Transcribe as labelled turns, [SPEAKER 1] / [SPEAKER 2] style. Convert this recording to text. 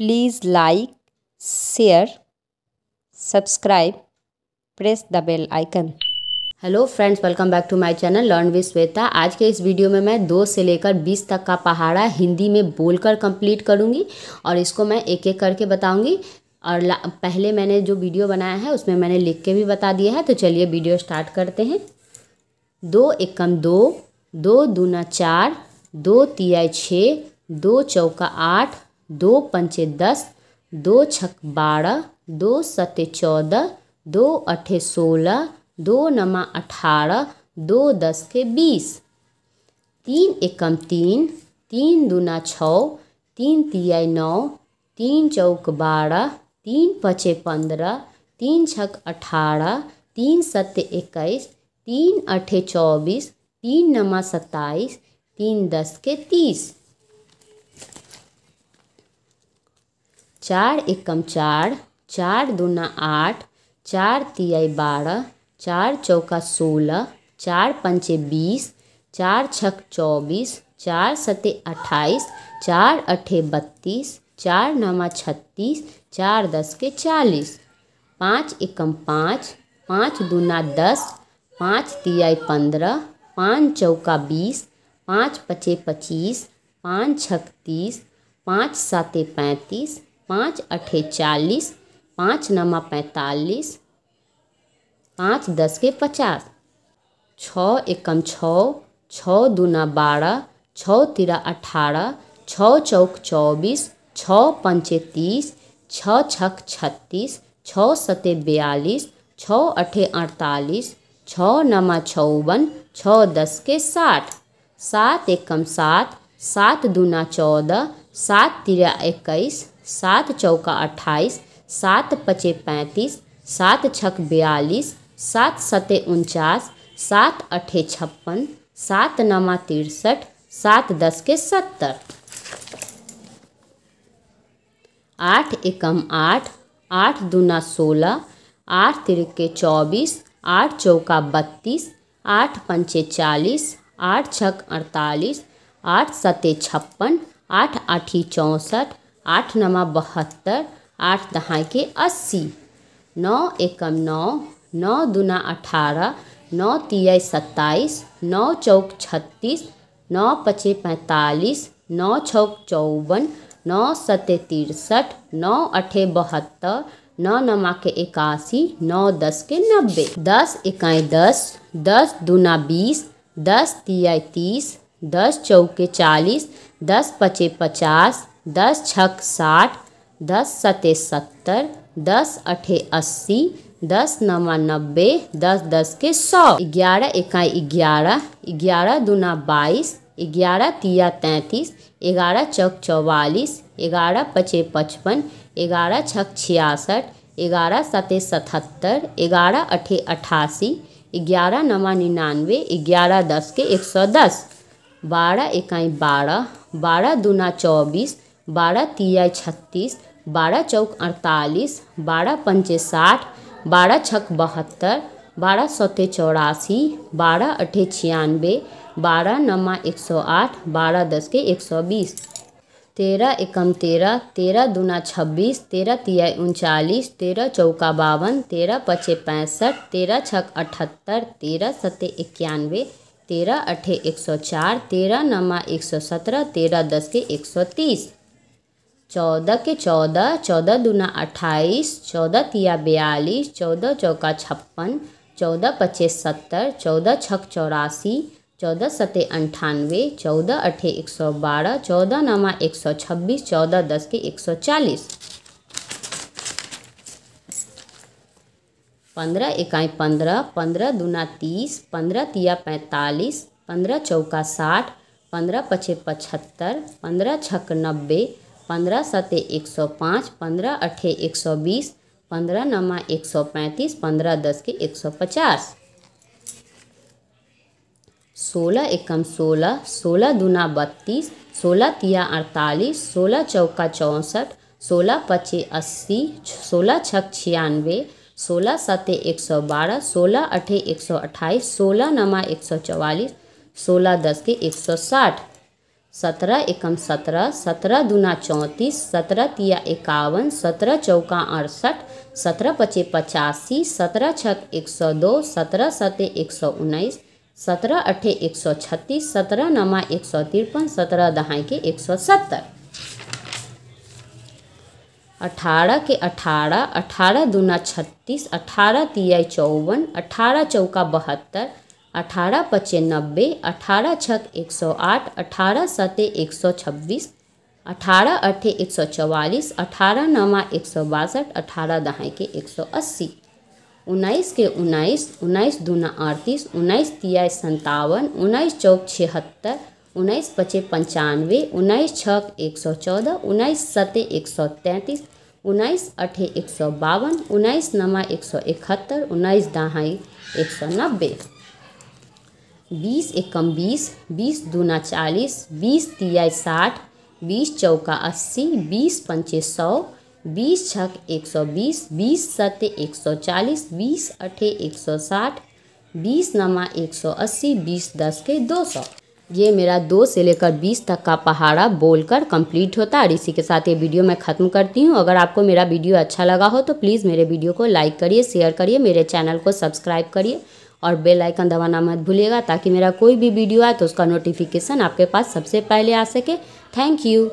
[SPEAKER 1] please like share subscribe press the bell icon hello friends welcome back to my channel learn with Shweta आज के इस video में मैं दो से लेकर बीस तक का पहाड़ा हिंदी में बोलकर कंप्लीट करूँगी और इसको मैं एक एक करके बताऊँगी और पहले मैंने जो वीडियो बनाया है उसमें मैंने लिख के भी बता दिया है तो चलिए वीडियो स्टार्ट करते हैं दो एकम दो दो दूना चार दो तिया छः दो चौका आठ दो पंचे दस दो छक बारह दो सते चौदह दो अठे सोलह दो नमा अठारह दो दस के बीस तीन एकम तीन तीन दूना छः तीन तिया नौ तीन चौक बारह तीन पचे पंद्रह तीन छक अठारह तीन सत्य इक्कीस तीन अठे चौबीस तीन नमा सत्ताईस तीन दस के तीस चार एकम चार चार दूना आठ चार तिया बारह चार चौका सोलह चार पंचे बीस चार छक चौबीस चार सते अट्ठाईस चार अठे बत्तीस चार नवा छत्तीस चार दस के चालीस पाँच एकम पाँच पाँच दूना दस पाँच तिया पंद्रह पाँच चौका बीस पाँच पचे पच्चीस पाँच छक तीस पाँच सात पैंतीस पाँच अठे चालीस पाँच नमा पैंतालीस पाँच दस के पचास छः एकम छः छः दूना बारह छः तेरह अठारह छः चौक चौबीस छः पंचे तीस छः छक छत्तीस छः सते बयालीस छः अठे अड़तालीस छः नमा चौवन छः दस के साठ सात एकम सात सात दूना चौदह सात तिरा इक्कीस सात चौका अट्ठाईस सात पचे पैंतीस सात छक बयालीस सात सते उनचास सात अठे छप्पन सात नवा तिरसठ सात दस के सत्तर आठ एकम आठ आठ दूना सोलह आठ तिरके चौबीस आठ चौका बत्तीस आठ पंचे चालीस आठ छक अड़तालीस आठ सते छप्पन आठ आठी चौंसठ आठ नवा बहत्तर आठ दहाई के अस्सी नौ एकम नौ नौ दुना अठारह नौ तिया सत्ताईस नौ चौक छत्तीस नौ पचे पैंतालीस नौ छौक चौवन नौ सते तिरसठ नौ अठे बहत्तर नौ नमा के इक्यासी नौ दस के नब्बे दस इकाई दस दस दूना बीस दस तिया तीस दस चौके चालीस दस पचे पचास दस छक साठ दस सते सत्तर दस अठे अस्सी दस नवा नब्बे दस दस के सौ ग्यारह इकाई ग्यारह ग्यारह दूना बाईस ग्यारह तिया तैंतीस ग्यारह चौक चौवालीस ग्यारह पचे पचपन ग्यारह छक छियासठ ग्यारह सते सतहत्तर ग्यारह अठे अठासी ग्यारह नवा निन्यानवे ग्यारह दस के एक सौ दस बारह इकाई बारह बारह दूना चौबीस बारह तिया छत्तीस बारह चौक अड़तालीस बारह पंचे साठ बारह छक बहत्तर बारह सौते चौरासी बारह अठे छियानवे बारह नमा एक सौ आठ बारह दस के एक सौ बीस तेरह एकम तेरह तेरह दूना छब्बीस तेरह तिया उनचालीस तेरह चौका बावन तेरह पचे पैंसठ तेरह छक अठहत्तर तेरह सते इक्यानवे तेरह अठे एक सौ चार तेरह नमा एक सौ सत्रह तेरह दस के एक सौ तीस चौदह के चौदह चौदह दूना अट्ठाईस चौदह तिया बयालीस चौदह चौका छप्पन चौदह पच्चीस सत्तर चौदह छक चौरासी चौदह सते अंठानवे चौदह अठे एक सौ बारह चौदह नवा एक सौ छब्बीस चौदह दस के एक सौ चालीस पंद्रह इकाई पंद्रह पंद्रह दूना तीस पंद्रह तिया पैंतालीस पंद्रह चौका साठ पंद्रह पचे पचहत्तर पंद्रह छक नब्बे पंद्रह सते एक सौ पाँच पंद्रह अठे एक सौ बीस पंद्रह नमा एक सौ पैंतीस पंद्रह दस के एक सौ पचास सोलह एकम सोलह सोलह दूना बत्तीस सोलह तिया अड़तालीस सोलह चौका चौंसठ सोलह पचे अस्सी सोलह छक छियानवे सोलह सते एक सौ बारह सोलह अठे एक सौ अट्ठाईस सोलह नमा एक सौ चवालीस सोलह दस के एक सौ साठ सत्रह एकम सत्रह सत्रह दूना चौंतीस सत्रह तिया इक्यावन सत्रह चौका अड़सठ सत्रह पचे पचासी सत्रह छत एक सौ दो सत्रह सते एक सौ उन्नीस सत्रह अठे एक सौ छत्तीस सत्रह नमा एक सौ तिरपन सत्रह दहाई के एक सौ सत्तर अठारह के अठारह अठारह दूना छत्तीस अठारह तिया चौवन अठारह चौका बहत्तर अठारह पचे नब्बे अठारह छः एक सौ आठ अठारह सते एक सौ छब्बीस अठारह अठे एक सौ चवालीस अठारह नवा एक सौ बासठ अठारह दहाई के एक सौ अस्सी उन्नीस के उन्नीस उन्नीस दूना अड़तीस उन्नीस तिया संतावन उन्नीस चौक छिहत्तर उन्नीस पचे पंचानवे उन्नीस छक एक सौ चौदह उन्नीस सते एक सौ तैंतीस उन्नीस अठे एक सौ बावन उन्नीस नवा एक सौ इकहत्तर उन्नीस दहाई एक सौ नब्बे बीस एकम बीस बीस दूना चालीस बीस तिया साठ बीस चौका अस्सी बीस पंचे सौ बीस छक एक सौ बीस बीस सत्य एक सौ चालीस बीस अठे एक सौ साठ बीस नमा एक सौ अस्सी बीस दस के दो सौ ये मेरा दो से लेकर बीस तक का पहाड़ा बोलकर कंप्लीट होता है और इसी के साथ ये वीडियो मैं ख़त्म करती हूँ अगर आपको मेरा वीडियो अच्छा लगा हो तो प्लीज़ मेरे वीडियो को लाइक करिए शेयर करिए मेरे चैनल को सब्सक्राइब करिए और बेल आइकन दबाना मत भूलिएगा ताकि मेरा कोई भी वीडियो आए तो उसका नोटिफिकेशन आपके पास सबसे पहले आ सके थैंक यू